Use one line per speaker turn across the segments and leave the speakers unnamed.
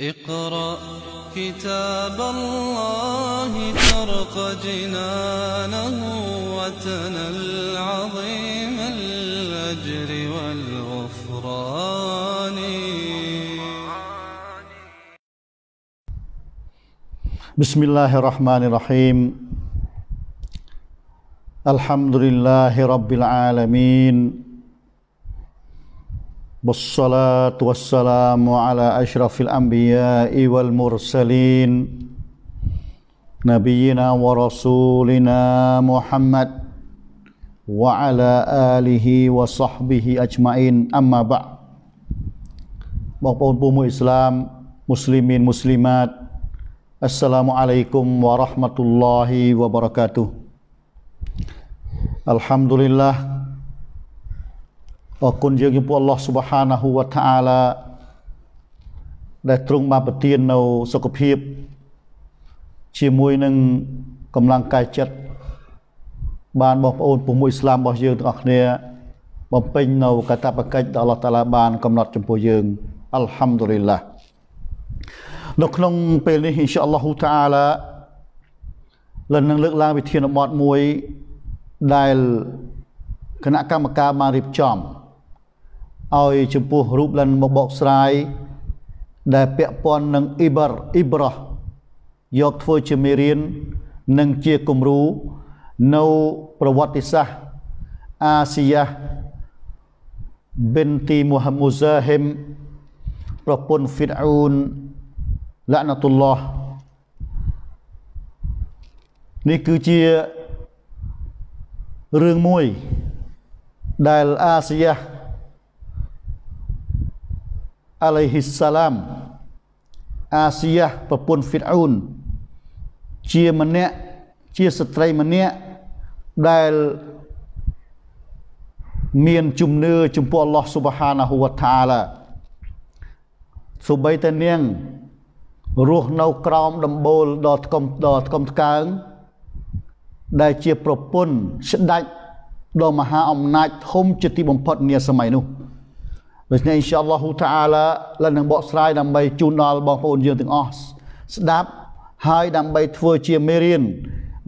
اقرأ كتاب الله ترق جنانه وتنى العظيم الأجر والغفران بسم الله الرحمن الرحيم الحمد لله رب العالمين والصلاة والسلام على أشرف الأنبياء والمرسلين نبينا ورسولنا محمد وعلى آله وصحبه أجمعين أما بعد مسلمين مسلمات السلام عليكم ورحمة الله وبركاته الحمد لله អរគុណយើងចំពោះអល់ឡោះស៊ុបហានាហ៊ូវតាអាឡាដែលទ្រង់បានប្រទាននៅសុខភាព ជាមួយនឹងកម្លាំងកាយចិត្តបានបងប្អូនពុះមួយអ៊ីស្លាមរបស់យើងទាំងអស់គ្នាបំពេញនៅកតបកិច្ចដែលអល់ឡោះតាឡាបាន កំណត់ចំពោះយើងអัลហាំឌុលីឡានៅក្នុងពេលនេះអ៊ីនសាអល់ឡោះតាអាឡាលើនឹងលើកឡើងវិធានបទមួយដែលគណៈកម្មការបានរៀបចំឲ្យចំពោះរូបលិនមកបកស្រាយដែលពាក់ព័ន្ធនឹងអ៊ីបរអ៊ីប្រោះយកធ្វើជាមេរៀននិងជាគំរូនៅប្រវត្តិសាស្ត្រអាស៊ីយ៉ាបិនទីមូហាមូសាហឹមប្រពន្ធហ្វីរអ៊ូន លាណតុលឡោះនេះគឺជារឿងមួយដែលអាស៊ីយ៉ាអាឡៃហ៊ីសាឡាមអាស៊ីយ៉ាប្រពន្ធហ្វីតអ៊ូន ជាម្នាក់ជាស្ត្រីម្នាក់ដែលមាន ជំនឿចំពោះអល់ឡោះស៊ុបហានាហ៊ូវតាឡាសូម្បីតែនាងរស់នៅក្រោមដំបូលដ៏ថ្កុំដ៏ថ្កុំថ្កើងដែលជាប្រពន្ធស្ដេចដ៏មហាអំណាចធំជាទីបំផុតនាសម័យនោះដូច្នេះអ៊ីនសាអល់ឡោះតាអាឡាលនឹងបកស្រាយដើម្បី ជូនដល់បងប្អូនយើងទាំងអស់ស្ដាប់ហើយដើម្បីធ្វើជាមេរៀន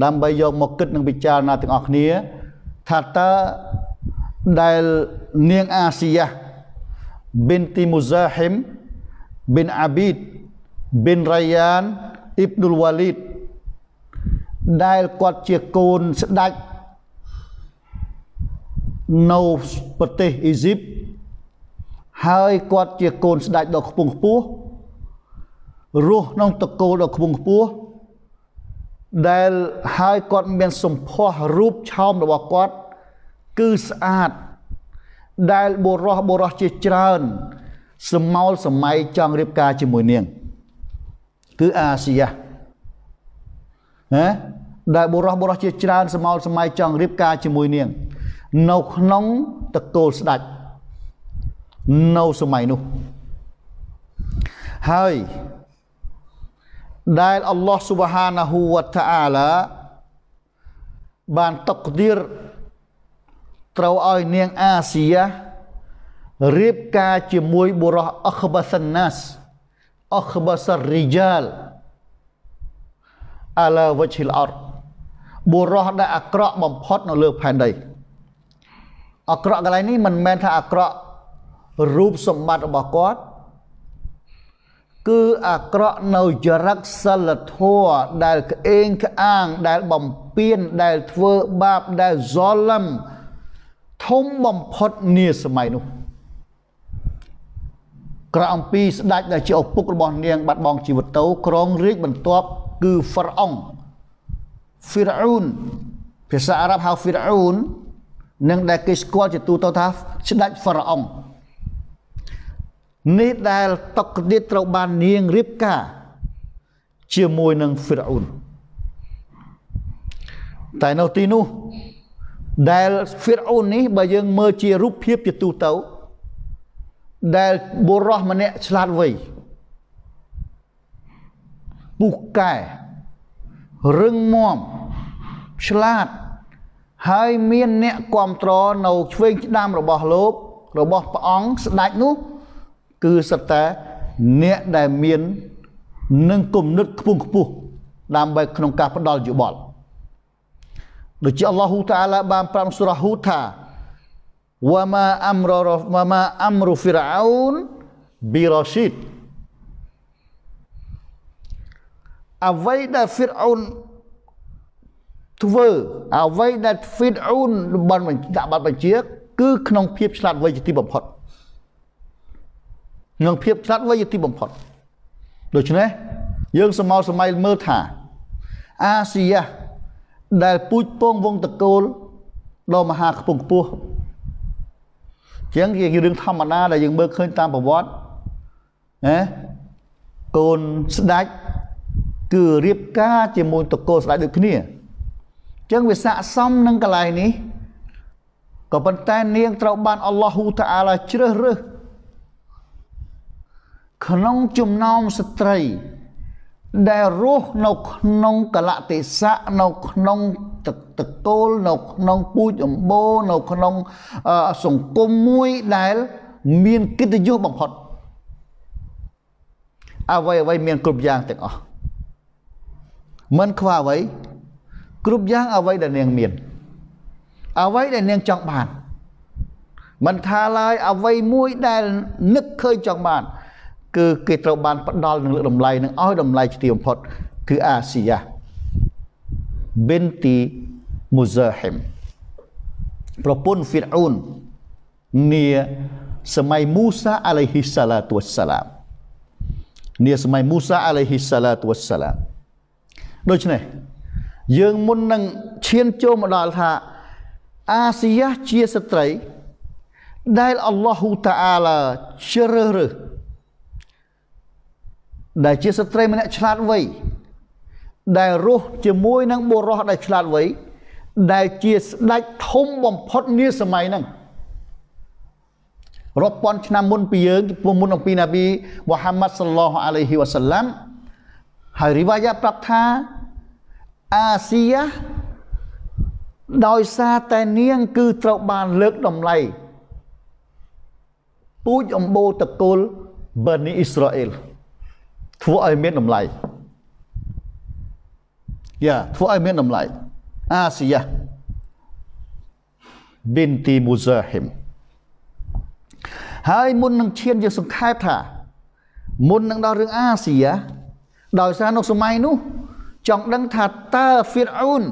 ដើម្បីយកមកគិតនិងពិចារណាទាំងអស់គ្នា ថាតើដែលនាងអាស៊ីយ៉ាប៊ីនទីមូសាហ៊ីមប៊ីនអាប៊ីតប៊ីនរ៉ាយ៉ានអ៊ីបឌុលវ៉ាលីតដែលគាត់ជាកូនស្ដេចនៅប្រទេសអ៊ីស៊ីបហើយគាត់ជាកូនស្ដេចដ៏ខ្ពង់ខ្ពស់រស់ក្នុងតកូលដ៏ខ្ពង់ខ្ពស់ដែលហើយគាត់មានសម្ផស្សរូបឆោមរបស់គាត់គឺស្អាតដែលបុរសបុរសជាច្រើន សមោលសម័យចង់រៀបការជាមួយនាង គឺអាស៊ីយ៉ាណាដែលបុរសបុរសជាច្រើនសមោលសម័យចង់រៀបការជាមួយនាង នៅក្នុងតកូលស្ដេចនៅសម័យនោះហើយដែលអល់ឡោះស៊ុបហានាហ៊ូវតាអាឡាបានតុកឌីរត្រូវឲ្យនាងអាស៊ីយ៉ារៀបការជាមួយបុរសអខបាសាណាសអខបាសរីជាលអាឡាវឈិលអរបុរសដែលអាក្រក់បំផុតនៅលើផែនដីអាក្រក់កន្លែងនេះមិនមែនថាអាក្រក់រូបសម្បត្តិរបស់គាត់គឺអាក្រក់នៅចរិតសិលធម៌ដែលក្អេងក្អាងដែលបំពានដែលធ្វើបាបដែលសលឹមធំបំផុតនាសម័យនោះ ក្រអំពីស្ដេចដែលជាឪពុករបស់នាងបាត់បង់ជីវិតទៅក្រងរាជបន្ទាប់ គឺហ្វរអង់ហ្វីរអ៊ូនភាសាអារ៉ាប់ហៅហ្វីរអ៊ូននឹងដែលគេស្គាល់ជាទូទៅថា ស្ដេចហ្វរអង់នេះដែលតុកទៀតត្រូវបាននាងរៀបការជាមួយនឹងហ្វីរ៉ូនតែនៅទីនោះដែលហ្វីរអូននេះ បើយើងមើលជារូបភាពជាទូទៅ ដែលបុរសម្នាក់ឆ្លាតវៃពុះកែរឹងមាំឆ្លាត ហើយ មានអ្នកគ្រប់ត្រនៅឆ្វេងឆ្ដាំរបស់លោករបស់ព្រះអង្គស្ដេចនោះគឺសិតតែអ្នកដែលមាននឹងគុណិតខ្ពង់ខ្ពស់ដើម្បីក្នុងការផ្ដល់យោបល់ដូចជាអល់ឡោះតាអាឡាបានប្រាំសូរ៉ាហ៊ូថាវ៉ាម៉ាអមររវ៉ាម៉ាអមរូហ្វីរ៉ោនប៊ីរ៉ាស៊ីតអ្វីដែលហ្វីរ៉ោនធ្វើអ្វីដែលហ្វីរ៉ោនបានដាក់បទបញ្ជា គឺ ក្នុងភាពឆ្លាតវៃជាទីបំផុតនិងភាពឆ្លាតវៃជាទីបំផុតដូច្នេះយើងសម័យសម័យមើលថាអាស៊ីយ៉ាដែលពូជពងវងតកូលដ៏មហាខ្ពង់ខ្ពស់ចឹងជារឿងធម្មតាដែលយើងមើលឃើញតាមប្រវត្តិណាកូនស្ដាច់គឺរៀបការជាមួយតកូលស្ដាច់ដូចគ្នាចឹងវាស័កសមនឹងកន្លែងនេះក៏ប៉ុន្តែ នាងត្រូវបានអល់ឡោះហ៊ូតាអាឡាជ្រើសរើសក្នុងចំណោមស្ត្រី ដែលរស់នៅក្នុងកលតិសៈនៅក្នុងទឹកតកូលនៅក្នុងពូជអម្បូរនៅក្នុងសង្គមមួយដែល មានកិត្តិយសបំផុតអ្វីអ្វីមានគ្រប់យ៉ាងទាំងអស់មិនខ្វះអ្វីគ្រប់យ៉ាងអ្វីដែលនាងមានអ្វីដែលនាងចង់បានមិនថាឡើយអ្វីមួយដែលនឹកឃើញចង់បានគឺគេត្រូវបានផ្ដល់នឹងលើកតម្លៃនឹងឲ្យតម្លៃជាទីបំផុតគឺអាស៊ីយ៉ាបិនទីមូហ្សាហឹមប្រពន្ធហ្វីរអ៊ូននាសម័យមូសាអាឡៃហ៊ីសាឡាទូសាឡាមនាសម័យមូសាអាឡៃហ៊ីសាឡាទូសាឡាមដូច្នេះយើងមុននឹងឈានចូលមកដល់ថា អាស៊ីយ៉ាជាស្ត្រី ដែលអល់ឡោះហ៊ូតាអាឡាជ្រើសរើសដែលជាស្ត្រីម្នាក់ឆ្លាតវៃដែលរស់ជាមួយនឹងបុរសដែលឆ្លាតវៃដែលជាស្ដេចធំបំផុតនាសម័យហ្នឹងរាប់ពាន់ឆ្នាំមុនពីយើងមុនអំពីនប៊ីមូហាម៉ាត់សល្លោះអាឡៃហ៊ីវ៉ាសាឡាំហើយរីវ៉ាយ៉ាប្រាប់ថាអាស៊ីយ៉ាដោយសារតែនាង គឺត្រូវបានលើកតម្លៃពូជអម្បូតកុលបានីអ៊ីស្រាអែលធ្វើឲ្យមានតម្លៃយ៉ាធ្វើឲ្យមានតម្លៃអាស៊ីយ៉ាប៊ីនទីមូសាហ៊ីមហើយមុននឹងឈានយើងសង្ខេបថា មុននឹងដល់រឿងអាស៊ីយ៉ាដោយសារនៅសម័យនោះចង់ដឹងថាតើហ្វីរអ៊ូន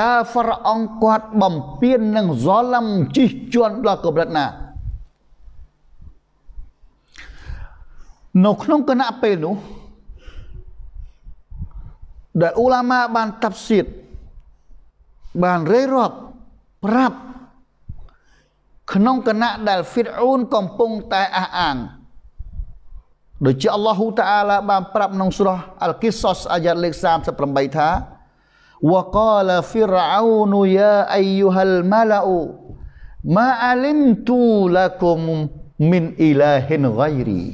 តើហ្វារ៉ោងគាត់បំពេញនឹងហ្សាឡាំជិះជាន់ដល់កម្រិតណានៅក្នុងគណៈពេលនោះដែលអ៊ូឡាម៉ាបានតាប់សៀតបានរេរាប់ប្រាប់ក្នុងគណៈដែលហ្វីរអ៊ូនកំពុងតែអះអាងដូចជាអល់ឡោះតាអាឡាបានប្រាប់ក្នុងស្រុះអល់គីសសអាយ៉ាតលេខ38ថា وقال فرعون يا أيها الملأ ما علمت لكم من إله غيري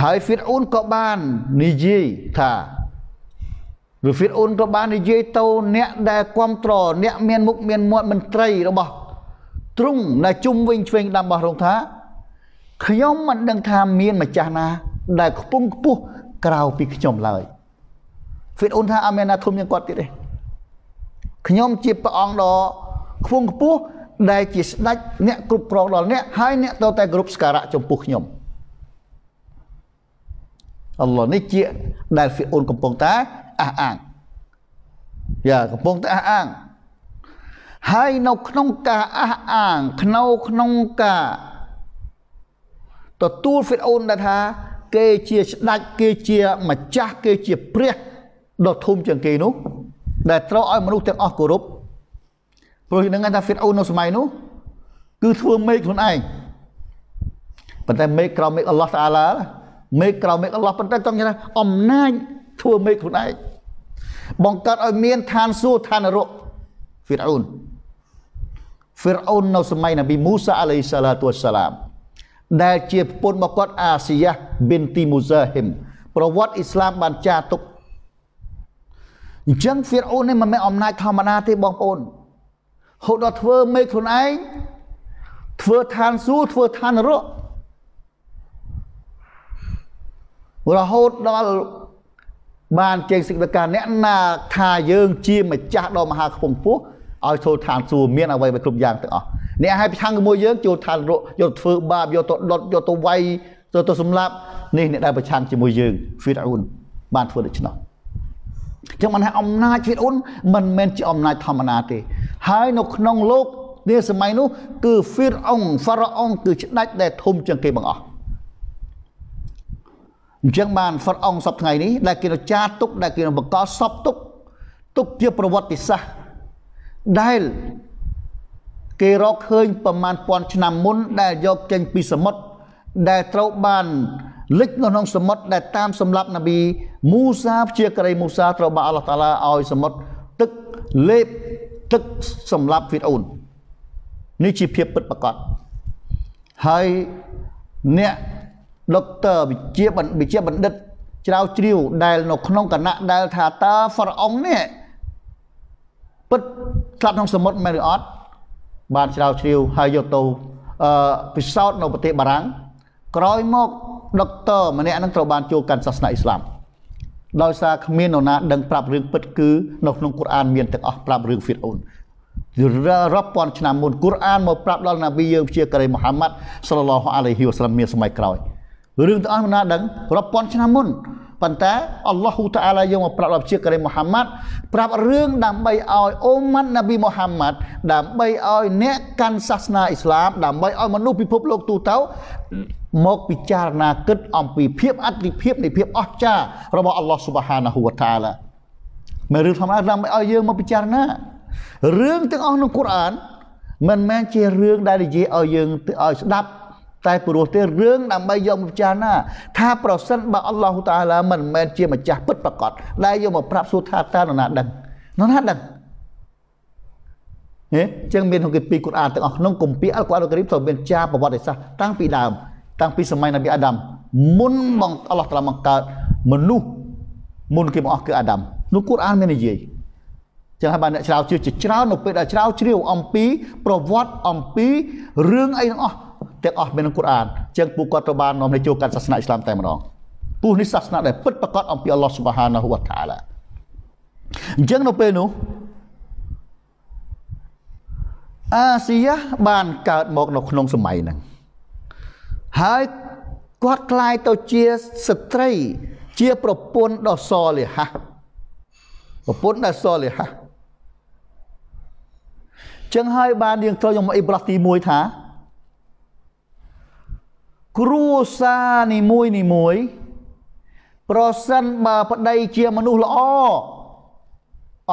ហើយហ្វីតអ៊ូនក៏បាននិយាយថាវាហ្វីតអ៊ូនក៏បាននិយាយទៅ អ្នកដែលគ្រប់ត្រអ្នកមានមុខមានមាត់មន្ត្រីរបស់ទ្រង់ដែលជុំវិញឆ្វេងដាំរបស់រងថា ខ្ញុំមិនដឹងថាមានម្ចាស់ណា ដែលខ្ពង់ខ្ពស់ក្រៅពីខ្ញុំឡើយហ្វីតអ៊ូនថាអត់មានណាធំជាងគាត់ទៀតទេខ្ញុំជាព្រះអង្គដ៏ខ្ពង់ខ្ពស់ដែលជាស្ដេចអ្នកគ្រប់គ្រងដល់អ្នកហើយអ្នកត្រូវតែគោរពស្ការៈចំពោះខ្ញុំអល់ឡោះនេះជាដែលហ្វីអូនកំពុងតែអះអាងយ៉ាកំពុងតែអះអាងហើយនៅក្នុងការអះអាងក្នុងក្នុងការទទួលហ្វីអូនដែលថា គេជាស្ដេចគេជាម្ចាស់គេជា ព្រះដ៏ធំជាងគេនោះ ដែលត្រូវឲ្យមនុស្សទាំងអស់គោរពព្រោះនឹងថាហ្វីអូននៅសម័យនោះគឺធ្វើមេឃខ្លួនឯងប៉ុន្តែមេឃក្រោមមេឃអល់ឡោះតាអាឡាមេឃក្រៅមេឃអល់ឡោះប៉ុន្តែចង់និយាយថាអំណាចធ្វើមេឃខ្លួនឯងបង្កើតឲ្យមានឋានសួគ៌ឋាននរកហ្វីរអូនហ្វីរអូននៅសម័យនប៊ីមូសាអាឡៃសាឡាទូសាឡាមដែលជាប្រពន្ធរបស់គាត់ អាស៊ីយ៉ាប៊ីនទីមូសាហ៊ីមប្រវត្តិអ៊ីស្លាមបានចារទុកអញ្ចឹងហ្វីរអូននេះមិនមែនអំណាចធម្មតាទេបងប្អូន ហូតដល់ធ្វើមេឃខ្លួនឯងធ្វើឋានសួគ៌ធ្វើឋាននរករហូតដល់បានជើងសេចក្តីការអ្នកណាថាយើង ជាម្ចាស់ដ៏មហាខ្ពង់ពោះឲ្យចូលឋានសួគ៌មានអ្វីមួយគ្រប់យ៉ាងទាំងអស់អ្នកឲ្យប្រឆាំងជាមួយយើងចូលឋានរក់យកធ្វើបាបយកទៅដុតយកទៅវាយទៅទៅសម្លាប់នេះអ្នកដែលប្រឆាំងជាមួយយើងហ្វីរអ៊ុនបានធ្វើដូច្នោះចឹងមិនថាអំណាចហ្វីរអ៊ុនមិនមែនជាអំណាចធម្មតាទេ ហើយនៅក្នុងលោកនេះសម័យនោះ គឺហ្វីរអ៊ុនហ្វារ៉ាអ៊ុនគឺឆ្ដាច់ដែល ធំជាងគេបង្អស់អញ្ចឹងបានហ្វតអង្គសពថ្ងៃនេះដែលគេចាទុកដែលគេបង្កសពទុកទុកជាប្រវត្តិសាស្ត្រដែលគេរកឃើញប្រមាណពាន់ឆ្នាំមុន ដែលយកចេញពីសមុទ្រដែលត្រូវបាន លិចនៅក្នុងសមុទ្រដែល តាមសម្លាប់នប៊ីមូសាព្យាករៃមូសាត្រូវបានអល់ឡោះតាឡាឲ្យសមុទ្រទឹកលេបទឹកសម្លាប់ហ្វីតអូននេះជាភាពពិតប្រាកដហើយអ្នកដុកទ័រវិជាវិជាបណ្ឌិតជ្រាវជ្រាវដែលនៅក្នុងគណៈដែលថាតើហ្វរអងនេះពិតឆ្លាត់ក្នុងសមុទ្រមែនឬអត់បានជ្រាវជ្រាវហើយយកទៅអឺពិសោធន៍នៅប្រទេសបារាំងក្រោយមកដុកទ័រម្នាក់ហ្នឹងត្រូវបានចូលកាន់សាសនាអ៊ីស្លាមដោយសារគ្មាននរណាដឹងប្រាប់រឿងពិតគឺនៅក្នុងកូរ៉ានមានទាំងអស់ប្រាប់រឿងហ្វីរអូនរាប់ពាន់ឆ្នាំមុនកូរ៉ានមកប្រាប់ដល់ ណាប៊ីយើងជាករីមូហាម៉ាត់សល្លឡោះអាឡៃហ៊ីវ៉ាសឡាមមានសម័យក្រោយរឿងទាំងអស់មិនណាដឹងរាប់ពាន់ឆ្នាំមុនប៉ុន្តែអល់ឡោះហ៊ូតាអាឡាយកមកប្រាប់ដល់ជាករេមូហាម៉ាត់ប្រាប់រឿងដើម្បីឲ្យអូម៉ាត់ណាប៊ីមូហាម៉ាត់ដើម្បីឲ្យអ្នកកាន់សាសនាអ៊ីស្លាមដើម្បីឲ្យមនុស្សពិភពលោកទូទៅមកពិចារណាគិតអំពី ភាពអតិភិបនៃភាពអស្ចារ្យរបស់អល់ឡោះស៊ុបហានាហ៊ូវតាអាឡាមានរឿងធម្មតាដើម្បីឲ្យយើងមកពិចារណារឿងទាំងអស់ក្នុងកូរ៉ាន មិនមែនជារឿងដែលនិយាយឲ្យយើងឲ្យស្ដាប់តែព្រោះទេរឿងដើម្បីយកមកពិចារណាថាប្រសិនបើអល់ឡោះតាឡាមិនមែនជា ម្ចាស់ពិតប្រកបដែលយកមកប្រាប់សួរថាតើនរណាដឹងនរណាដឹងហ៎ចឹងមានក្នុងគម្ពីរកូរ៉ានទាំងអស់ក្នុងគម្ពីរអល់កូរ៉ានអល់កូរីមសូមមានចារប្រវត្តិសាស្ត្រតាំងពីដើមតាំងពីសម័យនប៊ីអាដាមមុនបងអល់ឡោះតាឡាបង្កើតមនុស្សមុនគេបង្អស់គឺអាដាមនោះកូរ៉ានមាននិយាយចឹងហើយបានអ្នកឆ្លៅជ្រាវជាច្រើននៅពេលដែលឆ្លៅជ្រាវអំពីប្រវត្តិអំពីរឿងអីទាំងអស់ទាំងអស់មានក្នុងកូរ៉ានចឹងពួកគាត់ត្រូវបាននាំទៅចូលកាន់សាសនាអ៊ីស្លាមតែម្ដងពូនេះសាសនាដែលពិតប្រកបអំពីអល់ឡោះស៊ុបហានាហ៊ូវតាអាឡាអញ្ចឹងនៅពេលនោះអាស៊ីយ៉ាបានកើតមកនៅក្នុងសម័យហ្នឹងហើយគាត់ក្លាយទៅជាស្ត្រីជាប្រពន្ធដ៏សលិហៈប្រពន្ធដ៏សលិហៈចឹងហើយបានយើងត្រូវយកមកអ៊ីប្រាហ៊ីមមួយថាគ្រួសារនីមួយនីមួយប្រសិនបើប្តីជាមនុស្សល្អ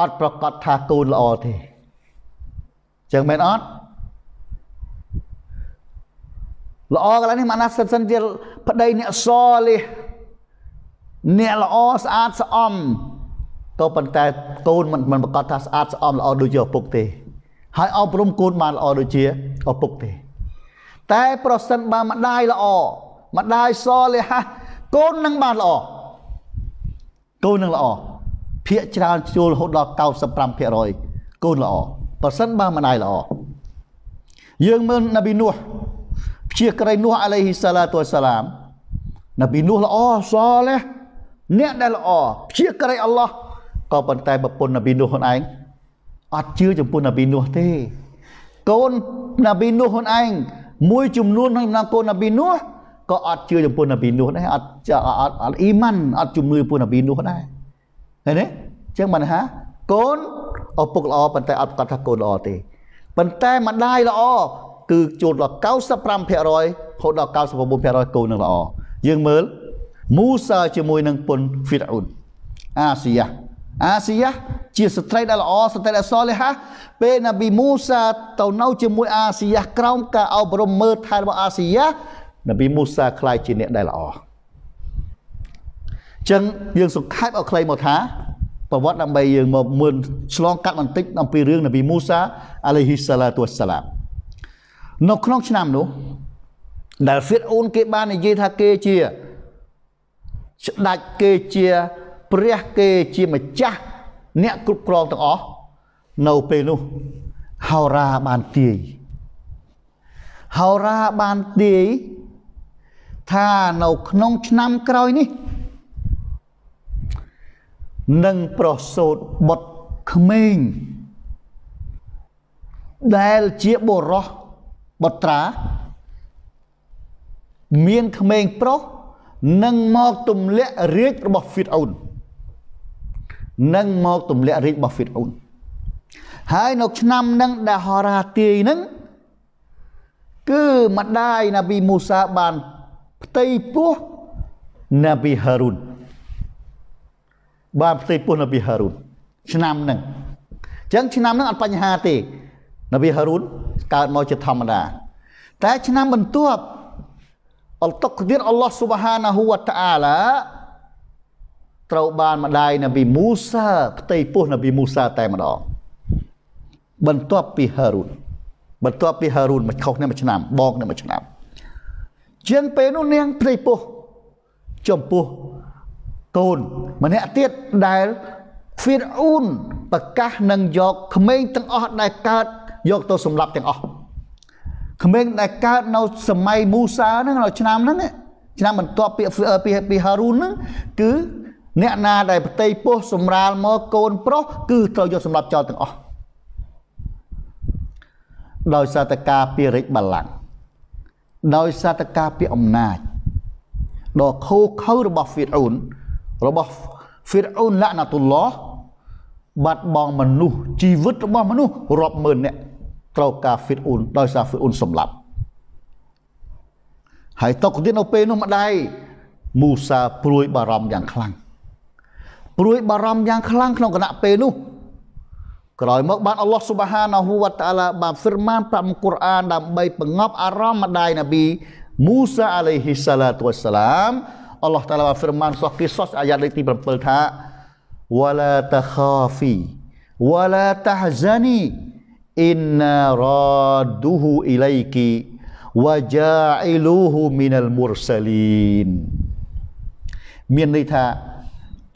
អត់ប្រកាសថាកូនល្អទេចឹងមែនអត់ល្អកន្លែងនេះមកណាសិនសិនជាប្តីអ្នកសលិះអ្នកល្អស្អាតស្អំក៏ប៉ុន្តែកូនមិនមិនប្រកាសថាស្អាតស្អំល្អដូចជាឪពុកទេ ហើយ អប់រំកូនបានល្អដូចជាឪពុកទេតែប្រសិនបើម្ដាយល្អម្ដាយសលិហៈកូននឹងបានល្អកូននឹងល្អភាកច្រើនជួលរហូតដល់95%កូនល្អប្រសិនបើម្ដាយល្អយើងមើលនប៊ីនោះព្យាក្រៃនោះអាឡៃហ៊ីសាឡាទូអសាឡាមនប៊ីនោះល្អសលិះអ្នកដែលល្អព្យាក្រៃអល់ឡោះក៏ប៉ុន្តែប្រពន្ធនប៊ីនោះខ្លួនឯងអត់ជឿចំពោះនប៊ីនោះទេ កូននប៊ីនោះខ្លួនឯងមួយចំនួនក្នុងចំណោមកូននប៊ីនោះក៏អត់ជឿចំពោះនប៊ីនោះដែរអត់អត់អត់អ៊ីម៉ាន់អត់ជំនឿពោះនប៊ីនោះដែរឃើញទេអញ្ចឹងបានថាកូនឪពុកល្អប៉ុន្តែ អត់ប្រកាសថាកូនល្អទេប៉ុន្តែម្ដាយល្អគឺចូលដល់95%រហូតដល់99%កូននឹងល្អយើងមើលមូសាជាមួយនឹងពុនហ្វីរអ៊ុនអាស៊ីយ៉ាអាស៊ីយ៉ាជាស្ត្រីដែលល្អស្ត្រីដែលសលេហាពេលណាប៊ីមូសាទៅនៅ ជាមួយ អាស៊ីយ៉ាក្រោមការអប់រំមើលថែរបស់អាស៊ីយ៉ាណាប៊ីមូសាខ្លាយជាអ្នកដែលល្អចឹងយើងសង្ខេបឲ្យខ្លីមកថាប្រវត្តិដើម្បីយើងមកមើលឆ្លងកាត់បន្តិចអំពីរឿងនាប៊ីមូសាអាឡៃហ៊ីសាឡាទូសាឡាមនៅក្នុងឆ្នាំនោះ ដែលហ្វៀតអូនគេបាននិយាយថាគេជាស្ដេចគេជាព្រះគេជាម្ចាស់ អ្នក គ្រប់គ្រងទាំងអស់នៅពេលនោះហោរាបានទាយហោរាបានទាយថានៅក្នុងឆ្នាំក្រោយនេះនឹងប្រសូតបុត្រក្មេងដែលជាបុរសបុត្រាមានក្មេងប្រុសនឹងមកទម្លាក់រាជរបស់ហ្វីតអូននឹងមកទម្លាក់រាជរបស់ហ្វីរអ៊ុនហើយនៅឆ្នាំនឹងដែលហរាទាយនឹងគឺម្ដាយណាប៊ីមូសាបាន ផ្ទៃពោះណាប៊ីហារុនបានផ្ទៃពោះណាប៊ីហារុនឆ្នាំនឹងអញ្ចឹងឆ្នាំនឹងអត់បញ្ហាទេណាប៊ីហារុនកើតមកជាធម្មតា តែឆ្នាំបន្ទាប់អល់តុកឌីរអល់ឡោះស៊ុបហានាហ៊ូវតាអាឡាត្រូវបានម្ដាយនប៊ីមូសាផ្ទៃពោះនប៊ីមូសាតែម្ដងបន្ទាប់ពីហារូនបន្ទាប់ពីហារូនមកខុសនេះមួយឆ្នាំបងនេះមួយឆ្នាំជាងពេលនោះនាងផ្ទៃពោះចំពោះកូនម្នាក់ទៀតដែលហ្វីរអ៊ូនប្រកាសនឹងយកក្មេងទាំងអស់ដែលកើតយកទៅសម្លាប់ទាំងអស់ក្មេងដែលកើតនៅសម័យមូសាហ្នឹងនៅឆ្នាំហ្នឹងឆ្នាំបន្ទាប់ពីពីហារូនហ្នឹងគឺអ្នកណាដែលផ្ទៃពោះសម្រាលមកកូន ប្រុសគឺត្រូវយកសម្លាប់ចោលទាំងអស់ដោយសារតកាពីរិចបលាំងដោយសារតកាពីអំណាចដ៏ខូខើរបស់ហ្វីរអ៊ូនរបស់ហ្វីរអ៊ូនឡាណាតុលឡោះបាត់បង់មនុស្សជីវិតរបស់មនុស្សរាប់ម៉ឺនអ្នកត្រូវការហ្វីរអ៊ូនដោយសារហ្វីរអ៊ូនសម្លាប់ហើយតកទៀតនៅពេលនោះម្ដាយមូសាព្រួយបារម្ភយ៉ាងខ្លាំងព្រួយបារម្ភយ៉ាងខ្លាំងក្នុងគណៈពេលនោះក្រោយមកបានអល់ឡោះស៊ុបហានាហូវ៉ាតាឡាបានហ្វឺម៉ានប្រាប់កុរអានដើម្បីបង្ងប់អារម្មណ៍ម្ដាយនប៊ីមូសាអាឡៃហ៊ីសាឡាតវ៉ាសឡាមអល់ឡោះតាឡាបានហ្វឺម៉ានសោះគីសោះអាយ៉ាលេខទី7ថាវ៉ាឡាតាខាហ្វីវ៉ាឡាតាហ្សានីអ៊ីណារ៉ាឌូហ៊ូអ៊ីឡៃគី وجاعلوه من المرسلين មានន័យថា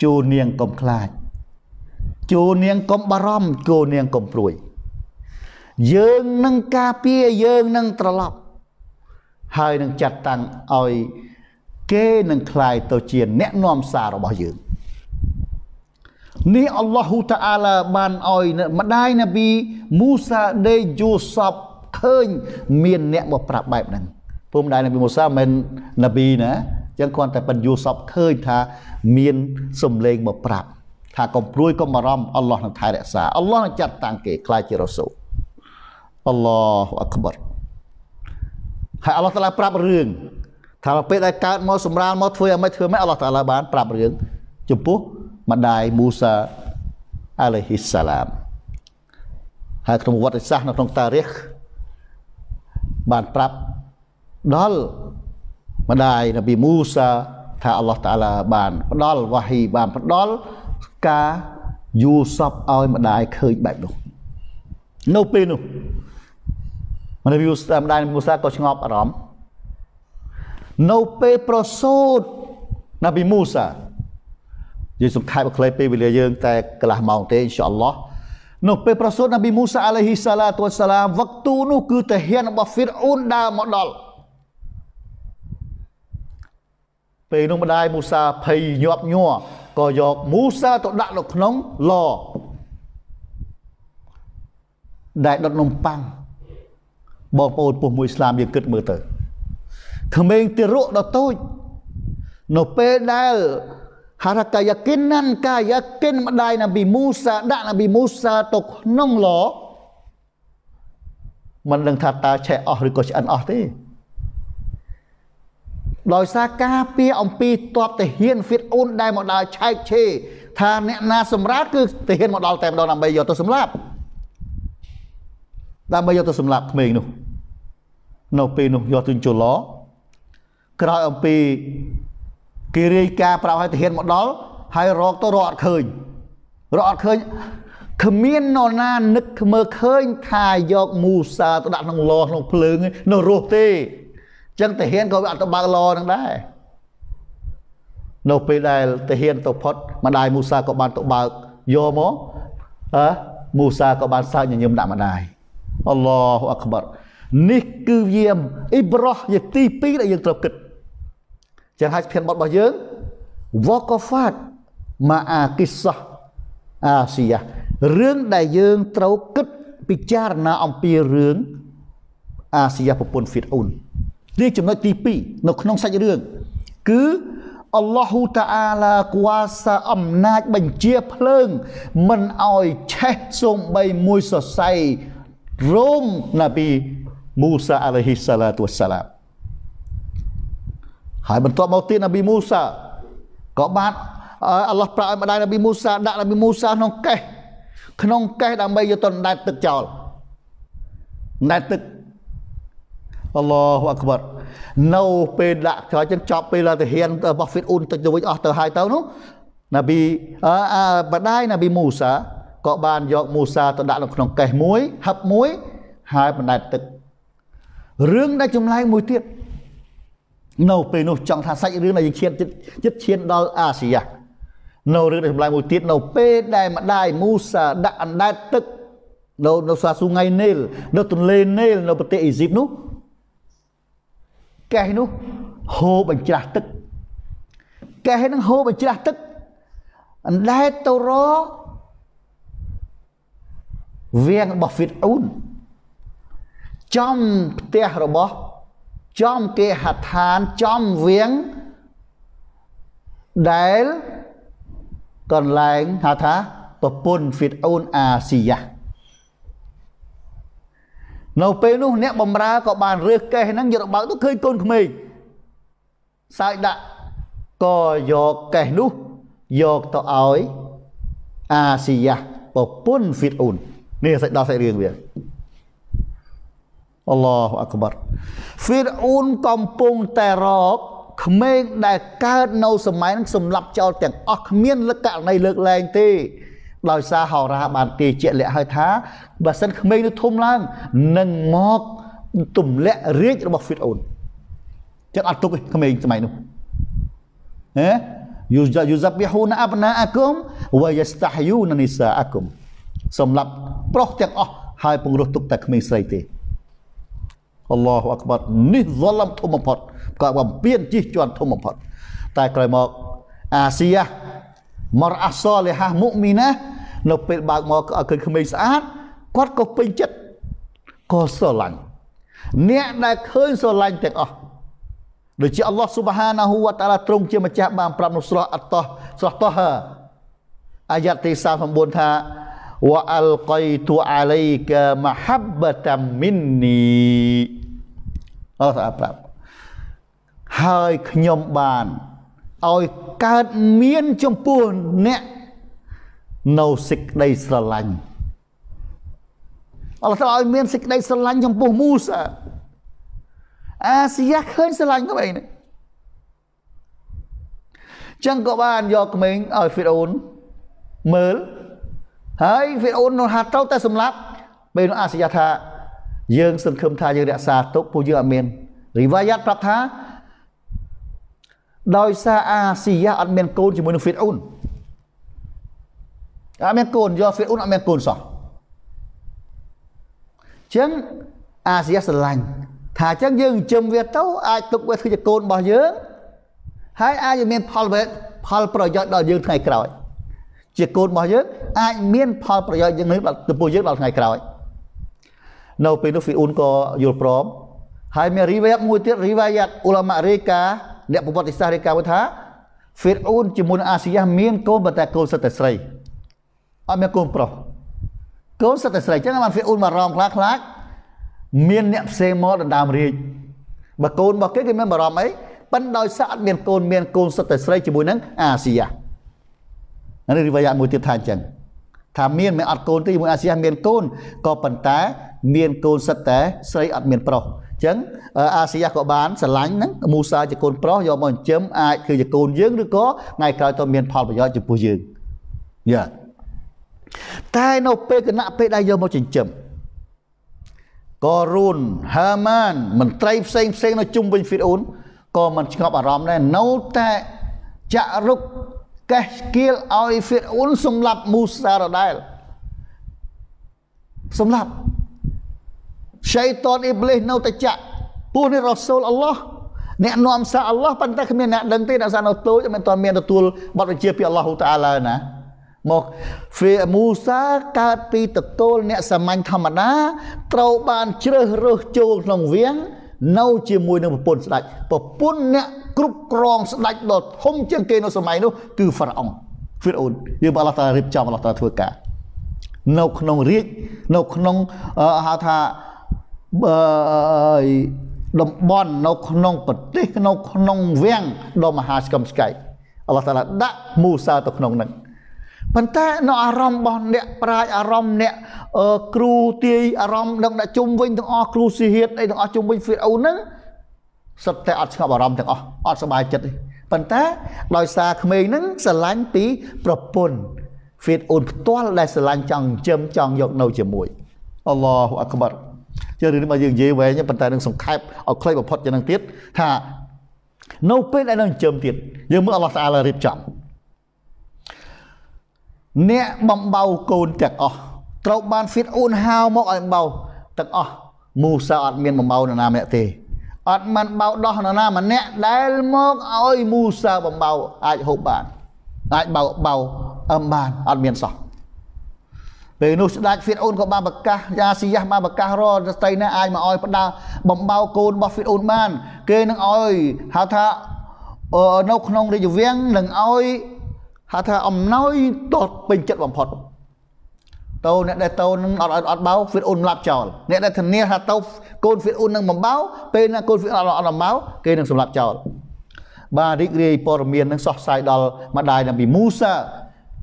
ជូននាងកុំខ្លាចជូននាងកុំបារម្ភជូននាងកុំព្រួយ យើងនឹងការពារយើងនឹងត្រឡប់ហើយនឹងចាត់តាំងឲ្យ គេនឹងคลายទៅជាអ្នកនាំសាររបស់យើងនេះអល់ឡោះតាអាឡាបានឲ្យម្ដាយនប៊ីមូសាដេយូសបឃើញ មានអ្នកមកប្រាប់បែបហ្នឹងពុំម្ដាយនប៊ីមូសាមិននប៊ីណាចឹងគាត់តែប៉ិនយូសពឃើញថាមានសំឡេងមកប្រាប់ថាកុំព្រួយកុំបារម្ភអល់ឡោះនឹងថែរក្សាអល់ឡោះនឹងចាត់តាំងគេខ្លាចជារ៉ូសូលអល់ឡោះអក្បរហើយអល់ឡោះតាឡាប្រាប់រឿងថាពេលដែលកើតមកសម្រាលមកធ្វើអ្វីធ្វើមិនអល់ឡោះតាឡាបាន ប្រាប់រឿងចំពោះម្ដាយមូសាអាឡៃហ៊ីសាឡាមហើយក្នុងវត្តិសាស្ត្រនៅក្នុងតារីខបានប្រាប់ដល់ម្ដាយនប៊ីមូសា ថាអល់ឡោះតាឡាបានផ្ដល់វ៉ាហ៊ីបានផ្ដល់ការយូសពឲ្យម្ដាយឃើញបែបនោះនៅពេលនោះមនុស្សយូសាម្ដាយមូសាក៏ឆ្ងល់អារម្មណ៍នៅពេលប្រសូតនប៊ីមូសាយើងសង្ខេបឲ្យខ្លីពេលវេលាយើង តែកន្លះម៉ោងទេអ៊ីនសាអល់ឡោះនៅពេលប្រសូតនប៊ីមូសាអាឡៃហ៊ីសាឡាតវ៉ាសាឡាមវក្តូនោះគឺតាហានរបស់ហ្វីរអ៊ូនដើរមកដល់ពេលនោះម្ដាយមូសាភ័យញាប់ញ័រក៏យកមូសាទៅដាក់នៅក្នុងឡដែលដុតនំប៉័ងបងប្អូនពុះមួយស្លាមយើងគិតមើលទៅក្មេងទារកដ៏តូចនៅពេលដែលហារកាយាគិនណានកាយាគិនម្ដាយនប៊ីមូសាដាក់នប៊ីមូសាទៅក្នុងឡមិនដឹងថាតើឆេះអស់ឬក៏ឆ្អិនអស់ទេដោយសារការពារអំពីតបតាហ៊ានហ្វីតអូនដែលមកដល់ឆែកឆេរថាអ្នកណាសម្រាប់គឺតាហ៊ានមកដល់តែម្ដងដើម្បីយកទៅសម្លាប់ដើម្បីយកទៅសម្លាប់ក្មេងនោះនៅពេលនោះយកទុញជលក្រោយអំពីគេរាយការប្រាប់ឲ្យតាហ៊ានមកដល់ហើយរកទៅរកអត់ឃើញរកអត់ឃើញគ្មាននរណានឹកមើលឃើញថាយកមូសាទៅដាក់ក្នុងឡក្នុងភ្លើងនោះរស់ទេចឹងតាហានក៏វាអត់ទៅបើកលនឹងដែរនៅពេលដែលតាហាន ទៅផុតម្ដាយមូសាក៏បានទៅបើកយកមកអើមូសាក៏បានសើចញញឹមដាក់ម្ដាយអល់ឡោះអក្បរនេះគឺវាអ៊ីប្រុសជាទី2ដែលយើងត្រូវគិតចឹងហើយភានបត់របស់យើងវកហ្វាតម៉ាអាគិសោះអាស៊ីយ៉ារឿងដែលយើងត្រូវគិត ពិចារណាអំពីរឿងអាស៊ីយ៉ាប្រពន្ធហ្វីតអ៊ូននេះចំណុចទី2នៅក្នុងសាច់រឿងគឺអល់ឡោះតាអាឡាគួសាអំណាចបញ្ជាភ្លើង មិនអោយឆេះសូម្បីមួយសរសៃរោមណាប៊ីមូសាអាឡៃហ៊ីសាឡាទូសាឡាមហើយបន្ទាប់មកទៀតណាប៊ីមូសាក៏បានអល់ឡោះប្រាប់ឲ្យម្ដាយណាប៊ីមូសាដាក់ណាប៊ីមូសាក្នុងកេះក្នុងកេះដើម្បីយកទៅដែតទឹកចោលដែតទឹកអល់ឡោះអក្បរនៅពេលដាក់ក្រោយចឹងចប់ពេលទៅហ៊ានរបស់ហ្វីតអ៊ុនតិចទៅវិញអស់ទៅហើយទៅនោះ ណាប៊ីបដាយណាប៊ីមូសាក៏បានយកមូសាទៅដាក់នៅក្នុងកេះមួយហឹបមួយហើយបណ្ដែតទឹករឿងដែលចម្លែកមួយទៀតនៅ ពេលនោះចង់ថាសាច់រឿងដែលយើងឈានជិតឈានដល់អាស៊ីយ៉ានៅរឿងដែលចម្លែកមួយទៀតនៅពេលដែលម្ដាយមូសាដាក់អណ្ដែតទឹកនៅនៅសាសុងៃនេលនៅ ទន្លេនេលនៅប្រទេសអេស៊ីបនោះកេះនោះហូរបញ្ច្រាស់ទឹកកេះនឹងហូរបញ្ច្រាស់ទឹកអណ្ដែតទៅរកវៀងរបស់ហ្វីតអ៊ូនចំផ្ទះរបស់ចំគេហដ្ឋានចំវៀងដែលកន្លែងហៅថាប្រពន្ធហ្វីតអ៊ូនអាស៊ីយ៉ានៅពេលនោះអ្នកបំរើក៏បានរើសកេះហ្នឹងយកទៅបើកទៅឃើញកូនក្មេងសើចដាក់ក៏យកកេះនោះ យកទៅឲ្យអាស៊ីយ៉ាប្រពន្ធហ្វីតអ៊ូននេះសាច់ដល់សាច់រឿងវាអល់ឡោះអក្បរហ្វីតអ៊ូន កំពុងតែរកក្មេងដែលកើតនៅសម័យនឹងសម្លាប់ចោលទាំងអស់គ្មាន លក្ខណៈលើកលែងទេដោយសារហោរាបានទាយជាក់លាក់ហើយថាបើសិនក្មេងនោះធំឡើងនឹងមកទម្លាក់រាជរបស់ហ្វ៊ីតអូនចឹងអត់ទុកទេក្មេងសម័យនោះហ៎យូសាយូសាប៊ីហ៊ូនអាប់ណាអាគុំវ៉ាយស្តាហយូននីសាអាគុំសម្រាប់ប្រុសទាំងអស់ហើយពង្រោះទុកតែក្មេងស្រីទេអល់ឡោះអក្បតនេះវលំធំបំផុតក៏បំពេញជិះជាន់ធំបំផុតតែក្រោយមកអាស៊ីមរអសលិហះមុមីណានៅពេលបើកមកឃើញក្មេងស្អាតគាត់ក៏ពេញចិត្តក៏ស្រឡាញ់អ្នកដែលឃើញស្រឡាញ់ទាំងអស់ដូចជាអល់ឡោះស៊ុបហានាហ៊ូវតាឡាទ្រង់ជាម្ចាស់បាន ប្រាប់នៅស្រស់អតោះស្រស់តោះអាយ៉ាត់ទី39ថាវ៉ាអលកៃទូអាឡៃកាមហបតាមីននីអល់ថាប្រាប់ហើយខ្ញុំបានឲ្យកើតមានចំពោះអ្នកនៅសេចក្តីស្រឡាញ់អល់ឡោះឲ្យមានសេចក្តីស្រឡាញ់ចំពោះមូសាអាស៊ីយ៉ាឃើញស្រឡាញ់ក្មេងនេះចឹងក៏បានយកក្មេងឲ្យហ្វីរអូនមើលហើយហ្វីរអូននោះហាត់ទៅតែសម្លាប់ពេលនោះអាស៊ីយ៉ាថា យើងសង្ឃឹមថាយើងរក្សាទុកពួកយើងអត់មាន រីវ៉ាយ៉ាត់ប្រាប់ថាដោយសារអាស៊ីយ៉ាអត់មានកូនជាមួយនឹងហ្វីតអ៊ុនអត់មានកូនយកហ្វីតអ៊ុនអត់មានកូនសោះចឹងអាស៊ីយ៉ាស្រឡាញ់ថាចឹងយើងចិញ្ចឹមវាទៅអាចទុកវាធ្វើជាកូនរបស់យើងហើយអាចមានផលផលប្រយោជន៍ដល់យើងថ្ងៃក្រោយ ជាកូនរបស់យើងអាចមាន ផលប្រយោជន៍យ៉ាងនេះដល់ចំពោះយើងដល់ថ្ងៃក្រោយនៅពេលនោះហ្វីអ៊ុនក៏យល់ព្រម ហើយមានរីវ៉ាតមួយទៀតរីវ៉ាតអ៊ុលម៉ារីកាអ្នកប្រវត្តិសាស្ត្ររាយការណ៍ថាហ្វេរអូនជាមួយអាស៊ីយ៉ាមានកូនប៉ុន្តែកូនសិតតែស្រីអត់មានកូនប្រុសកូនសិតតែស្រីអញ្ចឹងបានហ្វេរអូនបារម្ភខ្លះខ្លះមានអ្នកផ្សេងមកដណ្ដើមរាជបើកូនរបស់គេគេមិនបារម្ភអីប៉ិនដោយសារអត់មានកូន មានកូនសិតតែស្រីជាមួយនឹងអាស៊ីយ៉ានេះរីវយ៉ាមួយទៀតថាអញ្ចឹងថាមានមិនអត់កូនទេជាមួយអាស៊ីយ៉ាមានកូនក៏ប៉ុន្តែមានកូនសិតតែស្រី អត់មានប្រុសចឹងអាស៊ីយ៉ាក៏បានស្រឡាញ់ហ្នឹងមូសាជាកូនប្រុសយកមកចិញ្ចឹមអាចគឺជាកូនយើងឬក៏ថ្ងៃក្រោយទៅមានផលប្រយោជន៍ចំពោះយើងយ៉ាតែនៅពេលគណៈពេលដែលយកមកចិញ្ចឹមក៏រូនហាម៉ានមន្ត្រីផ្សេងផ្សេងនៅជុំវិញហ្វីរអូនក៏មិនស្ងប់អារម្មណ៍ដែរនៅតែចាក់រុកកេះគៀលឲ្យហ្វីរអូនសម្លាប់មូសារដដែលសម្លាប់សៃតនអ៊ីប្លីសនៅតែចាក់ពស់នេះរ៉ាស៊ូលអល់ឡោះអ្នកនាំសារអល់ឡោះប៉ុន្តែគ្មានអ្នកដឹងទេអ្នកសារនៅតូចមិនទាន់មានទទួលបទបញ្ជាពីអល់ឡោះតាអាឡាណាមកហ្វេមូសាកើតពីទទួលអ្នកសាមញ្ញធម្មតាត្រូវបានជ្រើសរើសចូលក្នុងវៀងនៅជាមួយនឹងប្រពន្ធស្ដេចប្រពន្ធអ្នកគ្រប់គ្រងស្ដេចដ៏ធំជាងគេនៅសម័យនោះគឺហ្វារ៉ោងហ្វីរអូនយើងបើអល់ឡោះតារៀបចំអល់ឡោះតាធ្វើការ នៅក្នុងរាជនៅក្នុងហៅថាតំបន់នៅ ក្នុងប្រទេសនៅក្នុងវាំងដ៏មហាស្គមស្កៃអល់ឡោះតាឡាដាក់មូសាទៅក្នុងនឹងប៉ុន្តែនៅអារម្មណ៍របស់អ្នក ប្រាជ្ញអារម្មណ៍អ្នក គ្រូទាយអារម្មណ៍នឹងអ្នកជុំវិញទាំងអស់គ្រូសិហេតអីទាំងអស់ជុំវិញហ្វៀអូនហ្នឹងសុទ្ធតែអត់ស្ងប់អារម្មណ៍ទាំងអស់អត់សប្បាយចិត្តទេប៉ុន្តែដោយសារក្មេងហ្នឹងស្រឡាញ់ពីប្រពន្ធហ្វៀអូនផ្ទាល់ដែលស្រឡាញ់ចង់ចិញ្ចឹមចង់យក នៅ ជាមួយអល់ឡោះអាក់បាត់ជារឿងនេះបើយើងនិយាយវែងប៉ុន្តែនឹងសង្ខេបឲ្យខ្លីបំផុតយ៉ាងហ្នឹងទៀតថានៅពេលដែលនឹងចិញ្ចឹមទៀតយើងមើលអល់ឡោះស្អាឡរៀបចំអ្នកបំបៅកូនទាំងអស់ត្រូវបានហ្វៀតអ៊ូនហៅមកឲ្យបៅទាំងអស់មូសាអត់មានបំបៅនរណាម្នាក់ទេអត់បានបៅដោះនរណាម្នាក់ដែលមកឲ្យមូសាបំបៅអាចហូបបានអាចបៅបៅអឹមបានអត់មានសោះពេលនោះស្ដេចហ្វៀតអូនក៏បានប្រកាសយ៉ាស៊ីយ៉ាស់បានប្រកាសរកស្ត្រីណាអាចមកឲ្យផ្ដាល់បំបោកូនរបស់ហ្វៀតអូនបាន គេនឹងឲ្យហៅថានៅក្នុងរាជវាំងនឹងឲ្យហៅថាអំណោយតតពេញចិត្តបំផុតតោអ្នកដែលតោនឹងអត់អត់បោហ្វៀតអូនឡាប់ចោលអ្នកដែលធានាថាតោកូនហ្វៀតអូននឹងបំបោពេលណាកូនហ្វៀតអត់អត់បំបោគេនឹងសម្លាប់ចោលបាទរីករាយព័ត៌មាននឹងសោះសាយដល់ម្ដាយនប៊ីមូសា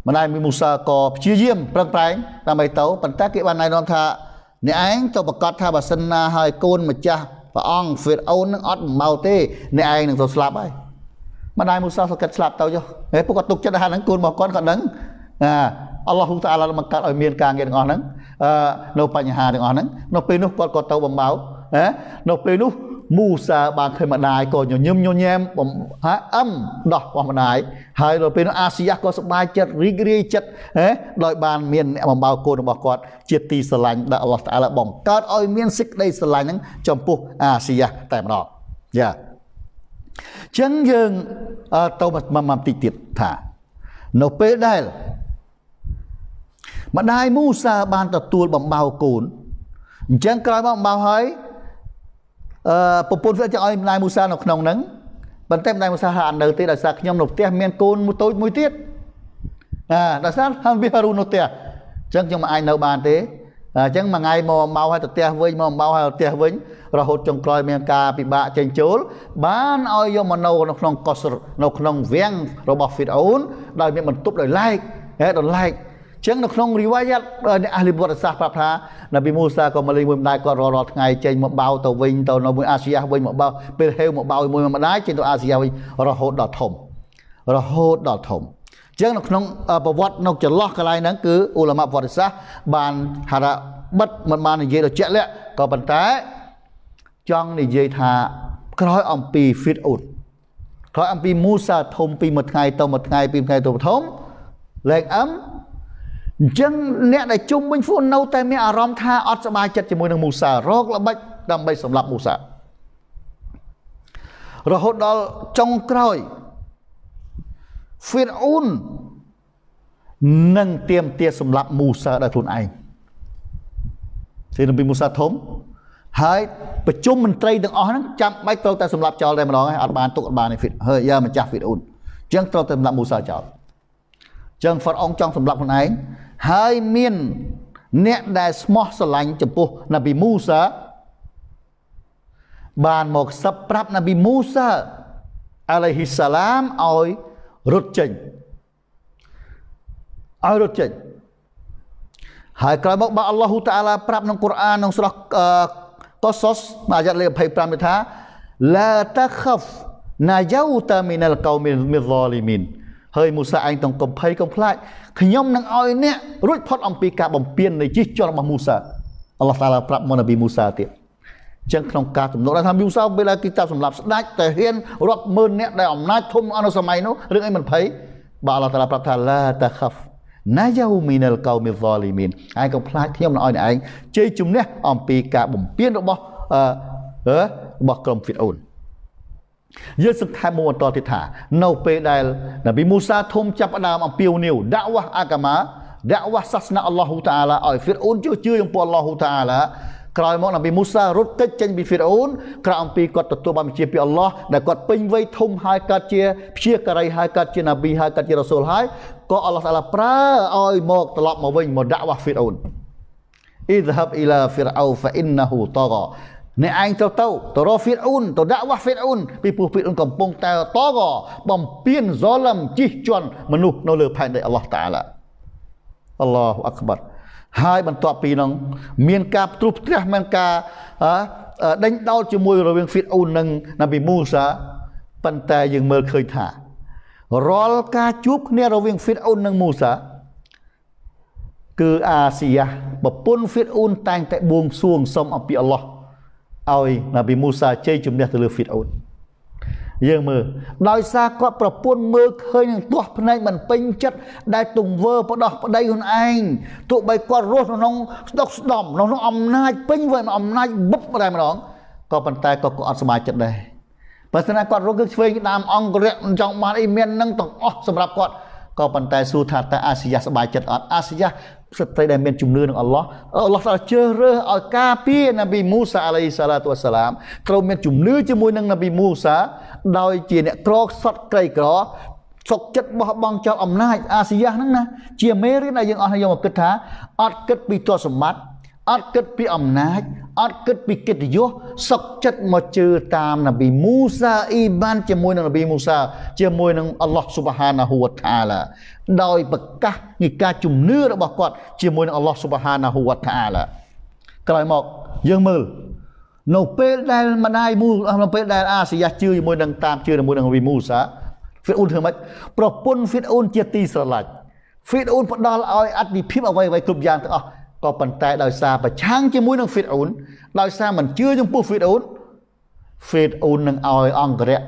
ម្ដាយមីមូសាក៏ព្យាយាមប្រឹងប្រែងដើម្បីទៅប៉ុន្តែគេបានណែនាំថាអ្នកឯងទៅប្រកាសថាបើសិនណាហើយកូនម្ចាស់ព្រះអង្គហ្វេរអូននឹងអត់មកទេអ្នកឯងនឹងទៅស្លាប់ហើយម្ដាយមូសាសកិតស្លាប់ទៅចុះហេពួកគាត់ទុកចិត្តថាហ្នឹងកូនរបស់គាត់គាត់នឹងអាអល់ឡោះតាឡាបង្កើតឲ្យមានការងារទាំងអស់ហ្នឹងអឺនៅបញ្ហាទាំងអស់ហ្នឹងនៅពេលនោះគាត់ក៏ទៅបំបៅណានៅពេលនោះមូសាបានឃើញម្ដាយក៏ញញឹមញញែមបំហាអឹមដោះរបស់ម្ដាយហើយដល់ពេលនោះអាស៊ីយ៉ាក៏សប្បាយចិត្តរីករាយចិត្តហេដោយបានមានអ្នកបំបើកូនរបស់គាត់ជាទីស្រឡាញ់ដែលអល់ឡោះតាឡាបង្កើតឲ្យមានសេចក្តីស្រឡាញ់ហ្នឹងចំពោះអាស៊ីយ៉ាតែម្ដងយ៉ាចឹងយើងទៅមកតិចទៀតថានៅពេលដែល ម្ដាយមូសាបានទទួលបំបៅកូនអញ្ចឹងក្រោយមកបំបៅហើយអឺប្រពន្ធស្អិតចង់ឲ្យម្ដាយមូសានៅក្នុងហ្នឹងប៉ុន្តែម្ដាយមូសាហាក់អត់នៅទេដោយសារខ្ញុំនៅផ្ទះមានកូនមួយតូចមួយទៀតណាដោយសារហាំវារូនៅផ្ទះអញ្ចឹងខ្ញុំមិនអាចនៅបានទេអញ្ចឹងមួយថ្ងៃមកមកឲ្យទៅផ្ទះវិញមកមកឲ្យទៅផ្ទះវិញ រហូតចុងក្រោយមានការពិបាកចេញចូល បានឲ្យយកមកនៅក្នុងកុសនៅក្នុងវាំងរបស់ហ្វីរអូនដោយមានបន្ទប់ដោយឡែកហេតុដោយឡែកចឹងនៅក្នុងរីវ៉ាយ៉ាត់អ្នកអាលីបរសាសប្រាប់ថានប៊ីមូសាក៏មកលេងមួយម្ដាយគាត់រាល់រាល់ថ្ងៃចេញមកបោទៅវិញទៅនៅមួយអាស៊ីយ៉ាវិញមកបោពេលហេវមកបោមួយម្ដាយចេញទៅអាស៊ីយ៉ាវិញរហូតដល់ធំរហូតដល់ធំចឹងនៅក្នុងប្រវត្តិនៅចន្លោះកន្លែងហ្នឹងគឺអ៊ូឡាម៉ាប្រវត្តិសាស្ត្របានហារៈបិទមិនបាននិយាយដល់ជាក់លាក់ក៏ប៉ុន្តែចង់និយាយថាក្រោយអំពីហ្វីតអ៊ូតក្រោយអំពីមូសាធំពីមួយថ្ងៃទៅមួយថ្ងៃពីមួយថ្ងៃទៅធំលែកអឹមអញ្ចឹងអ្នកដែលជុំវិញហ្វូននៅតែមានអារម្មណ៍ថាអត់សប្បាយចិត្តជាមួយនឹងមូសារកល្បិចដើម្បីសម្លាប់មូសារហូតដល់ចុងក្រោយហ្វេរអ៊ូននឹងទៀមទាសម្លាប់មូសាដោយខ្លួនឯងគេនឹងពីមូសាធំហើយប្រជុំមន្ត្រីទាំងអស់ហ្នឹងចាំបាច់ត្រូវតែសម្លាប់ចោលតែម្ដងហើយអត់បានទុកអត់បានហ្វីតហើយយ៉ាម្ចាស់ហ្វីតអ៊ូនអញ្ចឹងត្រូវតែសម្លាប់មូសាចោលអញ្ចឹងហ្វតអង្គចង់សម្លាប់ខ្លួនឯងហើយមាន អ្នកដែលស្មោះស្រឡាញ់ចំពោះ ណាប៊ីមូសា បានមកសឹបប្រាប់ណាប៊ីមូសាអាឡៃហ៊ីសាឡាមឲ្យរត់ចេញឲ្យរត់ចេញហើយក្រោយមកបើអល់ឡោះតាអាឡាប្រាប់ក្នុងកូរ៉ានក្នុងស្រះកុសសអាយ៉ាត់លេខ25នេះថាឡាតាខាហ្វណាយោតាមីនលកោមីមីហ្សាលីមីនហើយមូសាឯងទាំងកំភៃកំខ្លាចខ្ញុំនឹងឲ្យអ្នករួចផុតអំពីការបំពាននៃជិះជាន់របស់មូសាអល់ឡោះតាឡាប្រាប់មកនប៊ីមូសាទៀតចឹងក្នុងការទំនុកថាមូសាពេលគេចាប់សម្លាប់ស្ដេចតែហ៊ានរាប់ម៉ឺនអ្នកដែលអំណាចធំអនុសម័យនោះរឿងអីមិនភ័យបាទអល់ឡោះតាឡាប្រាប់ថាឡាតាខាហ្វណាយូមីណលកោមីហ្សាលីមីនឯងកុំខ្លាចខ្ញុំនឹងឲ្យអ្នកឯងជ័យជំនះអំពីការបំពានរបស់អឺរបស់ក្រុមហ្វីតអូនយើងសង្ខេបមកបន្តទៀតថា នៅពេលដែលនប៊ីមូសាធំចាប់ផ្ដើមអំពាវនាវដាក់វ៉ាអាកាម៉ាដាក់វ៉ាសាសនាអល់ឡោះតាអាឡាឲ្យហ្វីរអ៊ូនជឿជឿចំពោះអល់ឡោះតាអាឡាក្រោយមកនប៊ីមូសារត់គេចចេញពីហ្វីរអ៊ូន ក្រៅអំពីគាត់ទទួលបានបញ្ជាពីអល់ឡោះដែលគាត់ពេញវ័យធំហើយកើតជាព្យាការីហើយកើតជានប៊ីហើយកើតជារ៉ាស៊ូលហើយក៏អល់ឡោះតាអាឡាប្រើឲ្យមកត្រឡប់មកវិញមកដាក់វ៉ាហ្វីរអ៊ូនអ៊ី dhaab ila fir'au fa innahu tagha អ្នកឯងទៅទៅទៅរកហ្វៀតអ៊ុនទៅដាក់វ៉ាហ្វៀតអ៊ុនពីព្រោះហ្វៀតអ៊ុនកំពុងតែតកបំពេញហ្សលឹមជិះជាន់មនុស្សនៅលើផែនដីអល់ឡោះតាឡាអល់ឡោះអាក់បាត់ហើយបន្ទាប់ពីនោះមានការទ្រុបទ្រះមានការដេញដោលជាមួយរវាងហ្វៀតអ៊ុននិងណាប៊ីមូសាប៉ុន្តែយើងមើលឃើញថារាល់ការជួបគ្នារវាងហ្វៀតអ៊ុននិងមូសាគឺអាស៊ីយ៉ាប្រពន្ធហ្វៀតអ៊ុនតែងតែបួងសួងសុំអំពីអល់ឡោះឲ្យនប៊ីមូសាជ័យជំនះទៅលើហ្វីរអូនយើងមើលដោយសារគាត់ប្រពន្ធមើលឃើញនឹងទាស់ភ្នែកមិនពេញចិត្តដែលទង្វើផ្ដោះប្តីខ្លួនឯងទោះបីគាត់ រស់ក្នុងស្ដុកស្ដំក្នុងអំណាចពេញវិញអំណាចបឹបតែម្ដងក៏ប៉ុន្តែក៏គាត់អត់សប្បាយចិត្តដែរបើស្នាគាត់រស់គឺឆ្វេងដើមអង្គរៈចង់បានអីមាននឹងទាំងអស់សម្រាប់គាត់ក៏ប៉ុន្តែសួរថាតើអាសយៈសប្បាយចិត្តអត់អាសយៈស្ត្រីដែលមានជំនឿនឹងអល់ឡោះអល់ឡោះជ្រើសរើសឲ្យការពារនប៊ីមូសាអាឡៃសាឡាទូអាសាឡាមត្រូវមានជំនឿជាមួយនឹងនប៊ីមូសា ដោយជាអ្នកក្រសត់ក្រីក្រសុកចិត្តបោះបង់ចោលអំណាច អាស៊ីយ៉ាហ្នឹងណា ជាមេរៀនដែលយើងអស់ហើយយកមកគិតថាអត់គិតពីទ្រព្យសម្បត្តិអត់គិតពីអំណាចអត់គិតពីកិត្តិយសសុកចិត្តមកជឿតាមនប៊ីមូសាអ៊ីបានជាមួយនឹងនប៊ីមូសា ជាមួយនឹងអល់ឡោះស៊ុបហានាហ៊ូវតាឡាដោយប្រកាសពីការជំនឿរបស់គាត់ជាមួយនឹងអល់ឡោះស៊ុបហានាហ៊ូវតាឡាក្រោយមកយើងមើលនៅពេលដែលម្ដាយមូនៅពេលដែលអាសយ៉ាជឿជាមួយនឹងតាមជឿជាមួយនឹងនប៊ីមូសាហ្វីតអ៊ូនធ្វើម៉េចប្រពន្ធហ្វីតអ៊ូនជាទីស្រឡាញ់ហ្វីតអ៊ូនផ្ដល់ឲ្យអតិភិបអ្វីៗគ្រប់យ៉ាងទាំងអស់ក៏ប៉ុន្តែដោយសារប្រឆាំងជាមួយនឹងហ្វេតអ៊ូនដោយសារមិនជឿចំពោះហ្វេតអ៊ូនហ្វេតអ៊ូននឹងឲ្យអង្គរៈ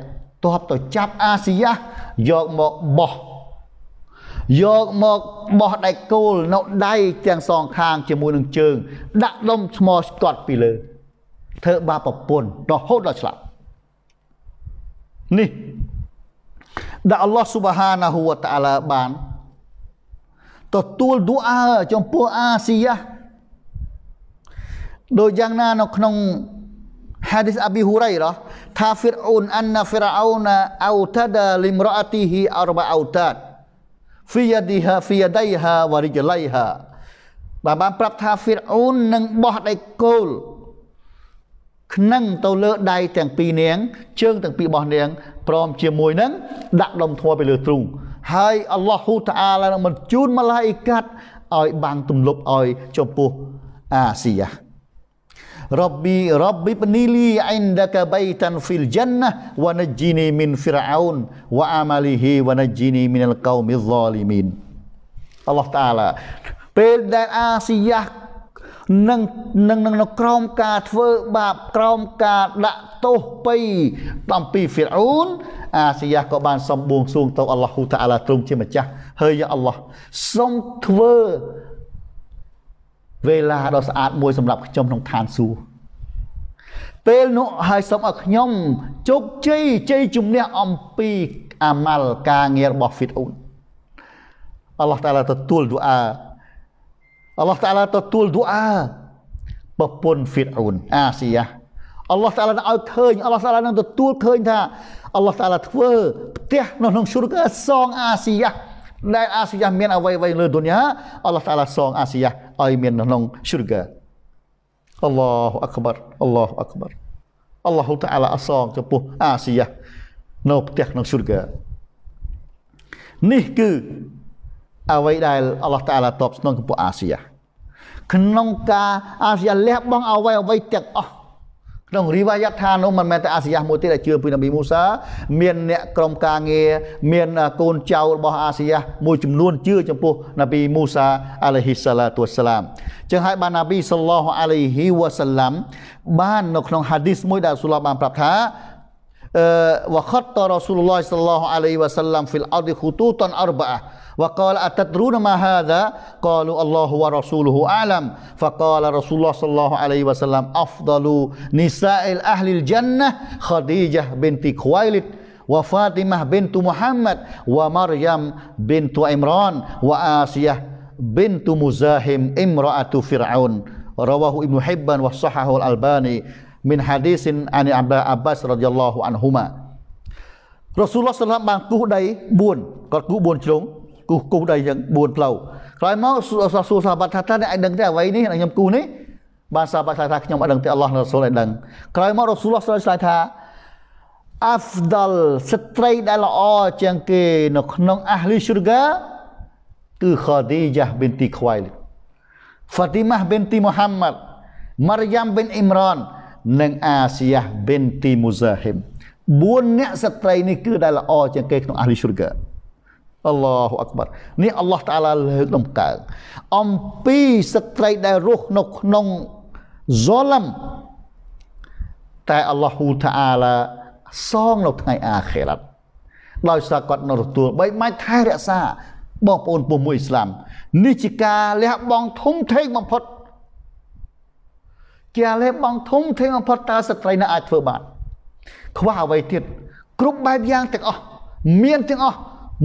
ទ័ពទៅចាប់អាស៊ីយ៉ាយកមកបោះយកមកបោះដៃគោលនៅដៃទាំងសងខាងជាមួយនឹងជើងដាក់ដុំថ្មស្ទាត់ពីលើធ្វើបាបប្រពន្ធរហូតដល់ស្លាប់នេះដែលអល់ឡោះស៊ុបហានាហ៊ូវតាអាឡាបានទទួលឌូអាចំពោះអាស៊ីយ៉ាដោយយ៉ាងណានៅក្នុង hadis Abi Hurairah ថា Fir'aun anna Fir'auna autada limra'atihi arba autad fi yadiha fi yadayha wa rijlaiha បាទបានប្រាប់ថា Fir'aun នឹងបោះដៃគោលក្នុងទៅលើដៃទាំងពីរនាង ជើងទាំងពីររបស់នាងព្រមជាមួយនឹងដាក់ដុំធัวទៅលើទ្រូងហើយអល្លោះហ៊ូតាអាលនឹងបញ្ជូនមឡាអ៊ីកាត់ឲ្យបាំងទម្លប់ឲ្យចំពោះអាស៊ីយ៉ារ៉ាប់ប៊ីរ៉ាប់ប៊ីបនីលីអិនដកបៃតានហ្វីលជាន់ណាវ៉ានជីនីមីនហ្វីរ៉ោនវ៉ាអាម៉ាលីហ៊ីវ៉ានជីនីមីនអលកោមីសាលីមីនអល្លោះតាអាលាពេលដែលអាស៊ីយ៉ានឹងនឹងនៅក្រោមការធ្វើបាបក្រោមការដាក់ទោសពីអំពីហ្វីរអ៊ូនអាសយ៉ាក៏បាន សំបួងសួងទៅអល់ឡោះហ៊ូតាអាឡាទ្រង់ជាម្ចាស់ហើយយ៉ាអល់ឡោះសូមធ្វើវេលាដ៏ស្អាតមួយសម្រាប់ខ្ញុំក្នុងឋានសួគ៌ពេលនោះហើយសូមឲ្យខ្ញុំជោគជ័យជ័យជំនះអំពីអាម៉ាល់ការងាររបស់ហ្វីរអ៊ូនអល់ឡោះតាអាឡាទទួលឌូអាអល់ឡោះតាឡាទទួលឌូអាប្រពន្ធហ្វីតអ៊ូនអាស៊ីយ៉ាអល់ឡោះតាឡានឹងឲ្យឃើញអល់ឡោះតាឡានឹងទទួលឃើញថាអល់ឡោះតាឡាធ្វើផ្ទះនៅក្នុងជ្រុកសងអាស៊ីយ៉ាដែលអាស៊ីយ៉ាមានអ្វីអ្វីលើឌុនយ៉ាអល់ឡោះតាឡាសងអាស៊ីយ៉ាឲ្យមាននៅក្នុងជ្រុកអល់ឡោះអក្បរអល់ឡោះអក្បរអល់ឡោះតាឡាអសងចំពោះអាស៊ីយ៉ានៅផ្ទះក្នុងជ្រុកនេះគឺអ្វីដែលអល់ឡោះតាឡាតបស្នងចំពោះអាស៊ីក្នុងការអាស៊ីលះបង់អ្វីអ្វីទាំងអស់ក្នុងរីវ៉ាយ៉ាត់ថានោះមិនមែនតែអាស៊ីមួយទៀតដែលជឿពីនប៊ីមូសា មានអ្នកក្រុមការងារមាន កូនចៅរបស់អាស៊ីមួយចំនួនជឿចំពោះនប៊ីមូសាអាឡៃហ៊ីសាឡាទូសឡាមចឹងហើយបាននប៊ីសល្លោះអាឡៃហ៊ីវ៉ាសាឡាមបាននៅក្នុងហាឌីសមួយដែលសូឡាបាន ប្រាប់ថា آه، وخط رسول الله صلى الله عليه وسلم في الأرض خطوطا أربعة وقال أتدرون ما هذا قالوا الله ورسوله أعلم فقال رسول الله صلى الله عليه وسلم أفضل نساء أهل الجنة خديجة بنت خويلد وفاطمة بنت محمد ومريم بنت عمران وآسية بنت مزاحم امرأة فرعون رواه ابن حبان وصححه الألباني min hadisin ani Abba Abbas radhiyallahu anhuma រ៉ាស៊ូលឡោះសាឡាមបានគូសដៃ4គាត់គូស4ជ្រុងគូសគូសដៃយ៉ាង4ផ្លូវក្រោយមករ៉ាស៊ូលសាបាត់ថាតើអ្នកអាចដឹងទេអ្វីនេះខ្ញុំគូសនេះបានសាបាត់ថាខ្ញុំអាចដឹងទេអល់ឡោះរ៉ាស៊ូលឲ្យដឹងក្រោយមករ៉ាស៊ូលឡោះឆ្លើយថាអាហ្វដលស្ត្រីដែលល្អជាងគេនៅក្នុងអាហ្លីស៊ូរហ្កាគឺខឌីយ៉ាប៊ីនទីខ្វៃលហ្វាទីម៉ាប៊ីនទីមូហាំម៉ាត់ម៉ារយ៉ាំប៊ីនអ៊ីមរ៉ាននិងអាសៀះបិនទីមូសាហ៊ីម4អ្នកស្ត្រីនេះគឺ ដែលល្អជាងគេក្នុងអាលីស្រូហ្កាអល់ឡោះអក្បរនេះអល់ឡោះតាឡាលើកលំកើអំពីស្ត្រីដែលរស់នៅក្នុងហ្សលមតែអល់ឡោះតាឡាសងនៅថ្ងៃអាខេរ៉ាត់ដោយ សារគាត់នៅទទួលបីមិនថែរក្សាបងប្អូនពុះមួយអ៊ីស្លាមនេះជាការលះបង់ធំធេងបំផុតជាលេបងធំធេងបំផុតតើស្ត្រីណាអាចធ្វើបានខ្វះអ្វីទៀតគ្រប់បែបយ៉ាងទាំងអស់មានទាំងអស់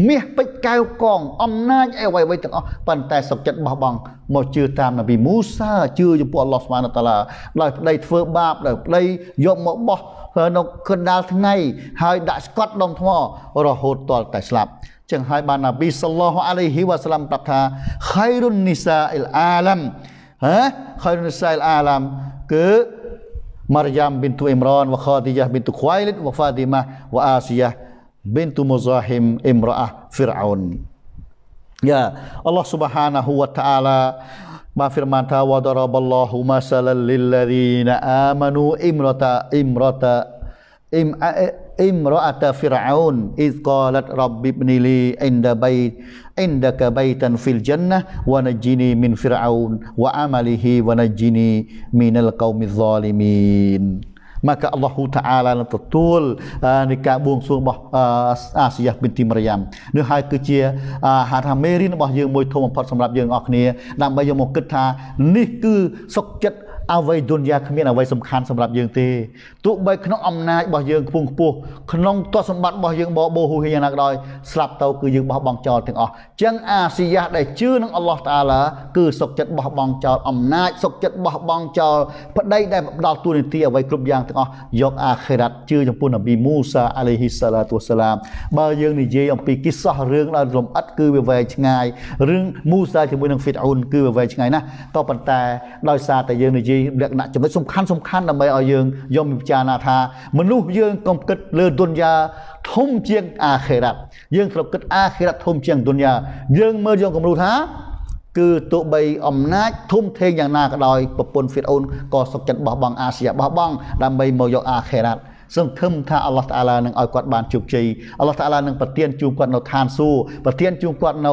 មាសពេជ្រកែវកង អំណាចអីអ្វីអ្វីទាំងអស់ប៉ុន្តែសុខចិត្តបោះបង់មកជឿតាមនប៊ីមូសាជឿចំពោះអល់ឡោះស្មានតាឡាដោយប្តីធ្វើបាបដោយប្តីយកមកបោះនៅកណ្ដាលថ្ងៃ ហើយដាក់ស្កត់ដុំថ្មរហូតទាល់តែស្លាប់ចឹងហើយបាននប៊ីសល្លោះអាឡៃហ៊ីវ៉ាសឡាំប្រាប់ថាខៃរុននីសាអ៊ីលអាឡាំ eh khairun sa'il alam ke Maryam bintu Imran wa Khadijah bintu Khuwailid wa Fatimah wa Asiyah bintu Muzahim imra'ah Fir'aun. Ya Allah Subhanahu wa taala ma firman ta wa daraballahu masalan lil ladzina amanu imrata imrata im eh, អ៊ីមរ៉ាតាហ្វីរ៉ោនអ៊ីសកាឡាត់រ៉ាប៊ីបនីលីអ៊ីនដាបៃអ៊ីនដាកាបៃតានហ្វីលជិនណាវ៉ាណជីនីមីនហ្វីរ៉ោនវ៉ាអាម៉ាលីហ៊ីវ៉ាណជីនីមីនលកោមីហ្សាលីមីន maka Allah Taala នឹងទទួលនៃការបួងសួងរបស់អាសយ៉ាបិនទីមរយ៉ាំនេះហើយគឺជាហៅថាមេរៀនរបស់យើងមួយធំបំផុតសម្រាប់យើងអស់គ្នាដើម្បីយកមកគិតថានេះគឺសុខចិត្តអ្វីឌុនយ៉ាគ្មានអ្វីសំខាន់សម្រាប់យើងទេទោះបីក្នុងអំណាចរបស់យើងខ្ពង់ខ្ពស់ក្នុងទ្រព្យសម្បត្តិរបស់យើងបបោហូរហៀយ៉ាងណាក៏ដោយស្លាប់ទៅគឺយើងបោះបង់ចោលទាំងអស់ចឹងអាស៊ីយ៉ាដែលជឿនឹងអល់ឡោះតាឡាគឺសុខចិត្តបោះបង់ចោលអំណាចសុខចិត្តបោះបង់ចោលប្តីដែលផ្ដាល់ទូនីតិអ្វីគ្រប់យ៉ាងទាំងអស់យក អាខេរ៉ាត់ជឿចំពោះនប៊ីមូសាអាឡៃហ៊ីសាឡាទូសាឡាមបើយើងនិយាយអំពីគិសោះរឿងដល់លំអិតគឺវាវែងឆ្ងាយរឿងមូសាជាមួយនឹងហ្វីតអ៊ុនគឺវាវែងឆ្ងាយណាស់ក៏ប៉ុន្តែដោយសារតែយើងនិយាយលក្ខណៈចំណុចសំខាន់សំខាន់ដើម្បីឲ្យយើងយកពិចារណាថា មនុស្សយើងកុំគិតលើទុនយ៉ាធំជាងអាខេរ៉ាត់យើងត្រូវគិត អាខេរ៉ាត់ធំជាងទុនយ៉ាយើងមើលយើងគំរូថាគឺទោះបីអំណាចធំធេងយ៉ាងណាក៏ដោយប្រពន្ធហ្វីតអូនក៏សុខចិត្តបោះបង់អាស៊ីបោះបង់ដើម្បីមកយកអាខេរ៉ាត់សង្ឃឹមថាអល់ឡោះតាឡានឹងឲ្យគាត់បានជោគជ័យអល់ឡោះតាឡានឹងប្រទានជូនគាត់នៅឋានសួគ៌ប្រទានជូនគាត់នៅ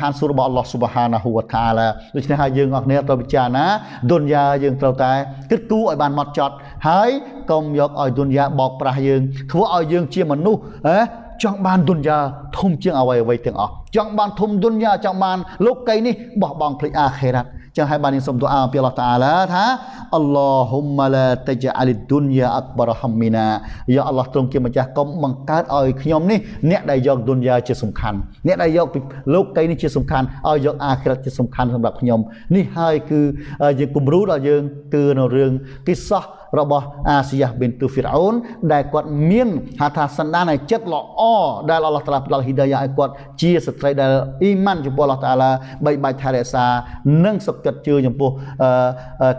ឋានសួគ៌របស់អល់ឡោះស៊ុបហានាហ៊ូវតាឡាដូច្នេះហើយយើងអរគ្នាត្រូវពិចារណាទុនយ៉ាយើងត្រូវតែគិតគូរឲ្យបានម៉ត់ចត់ហើយកុំយកឲ្យទុនយ៉ាបោកប្រាស់យើង ធ្វើឲ្យយើងជាមនុស្សហ៎ចង់បានទុនយ៉ាធំជាងអ្វីអ្វីទាំងអស់ចង់បានធំទុនយ៉ាចង់បានលោកីនេះបោះបង់ភ្លេចអាខេរ៉ាត់ចឹងហើយបានយើងសូមទូអាពីអល់ឡោះតាឡាថាអល់ឡោហ៊ុមឡាតជាអាលីឌុនយ៉ាអក្បរហមមីណាយ៉ាអល់ឡោះទ្រង់ជាម្ចាស់កុំបង្កើតឲ្យខ្ញុំនេះអ្នកដែលយកឌុនយ៉ាជាសំខាន់អ្នកដែលយកលោកកៃនេះជាសំខាន់ឲ្យយកអាខិរជាសំខាន់សម្រាប់ខ្ញុំនេះហើយគឺយើងគំរូដល់យើងគឺនៅរឿងកិសោះរបស់អាសយ៉ាប៊ីនទូហ្វីរអ៊ូន ដែលគាត់មានហៅថាសន្តានចិត្តល្អដែលអល់ឡោះតាឡាផ្ដល់ហ៊ីដាយ៉ាឲ្យគាត់ជាស្ត្រីដែលអ៊ីម៉ានចំពោះអល់ឡោះតាឡាបីបាច់ថែរក្សា និងសុខចិត្តជឿចំពោះ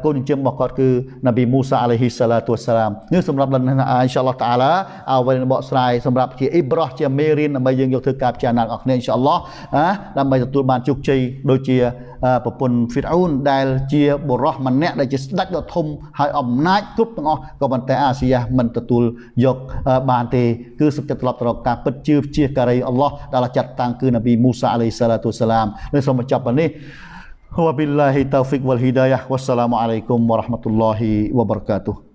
កូនចិញ្ចឹមរបស់គាត់គឺនប៊ីមូសាអាឡៃហ៊ីសាឡាទូសាឡាមនេះសម្រាប់លំនឹងអ៊ីនសាអល់ឡោះតាឡាឲ្យវិញបកស្រាយសម្រាប់ជាអ៊ីប្រោះជាមេរៀនដើម្បីយើងយកធ្វើការពិចារណារបស់អ្នកអ៊ីនសាអល់ឡោះដើម្បីទទួលបានជោគជ័យដូចជាប្រពន្ធហ្វីរអ៊ូន ដែល ជាបុរសម្នាក់ដែលជាស្ដេចដ៏ធំហើយអំណាចគ្រប់ទាំងអស់ក៏ប៉ុន្តែអាស៊ីយ៉ាមិនទទួលយក បានទេ គឺសុខចិត្តត្រឡប់ទៅរកការពិតជឿជាការីអល់ឡោះដែលចាត់តាំងគឺនប៊ីមូសាអាឡៃសាឡាទូសាឡាមនេះសូមបញ្ចប់ប៉ុណ្នេះ Wabillahi taufiq wal hidayah. Wassalamualaikum warahmatullahi wabarakatuh.